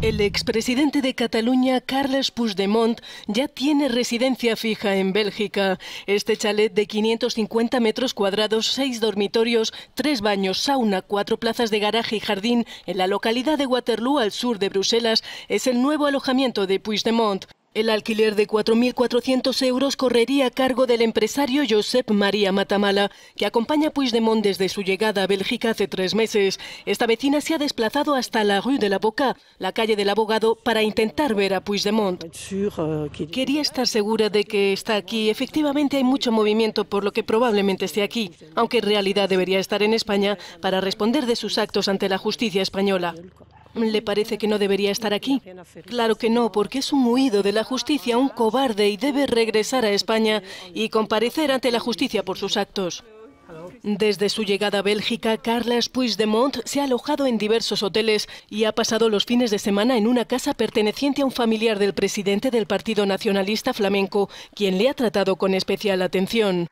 El expresidente de Cataluña, Carles Puigdemont, ya tiene residencia fija en Bélgica. Este chalet de 550 metros cuadrados, seis dormitorios, tres baños, sauna, cuatro plazas de garaje y jardín en la localidad de Waterloo, al sur de Bruselas, es el nuevo alojamiento de Puigdemont. El alquiler de 4.400 euros correría a cargo del empresario Josep María Matamala, que acompaña a Puigdemont desde su llegada a Bélgica hace tres meses. Esta vecina se ha desplazado hasta la Rue de la Boca, la calle del abogado, para intentar ver a Puigdemont. Quería estar segura de que está aquí. Efectivamente hay mucho movimiento, por lo que probablemente esté aquí, aunque en realidad debería estar en España para responder de sus actos ante la justicia española. ¿Le parece que no debería estar aquí? Claro que no, porque es un huido de la justicia, un cobarde y debe regresar a España y comparecer ante la justicia por sus actos. Desde su llegada a Bélgica, Carles Puigdemont se ha alojado en diversos hoteles y ha pasado los fines de semana en una casa perteneciente a un familiar del presidente del Partido Nacionalista Flamenco, quien le ha tratado con especial atención.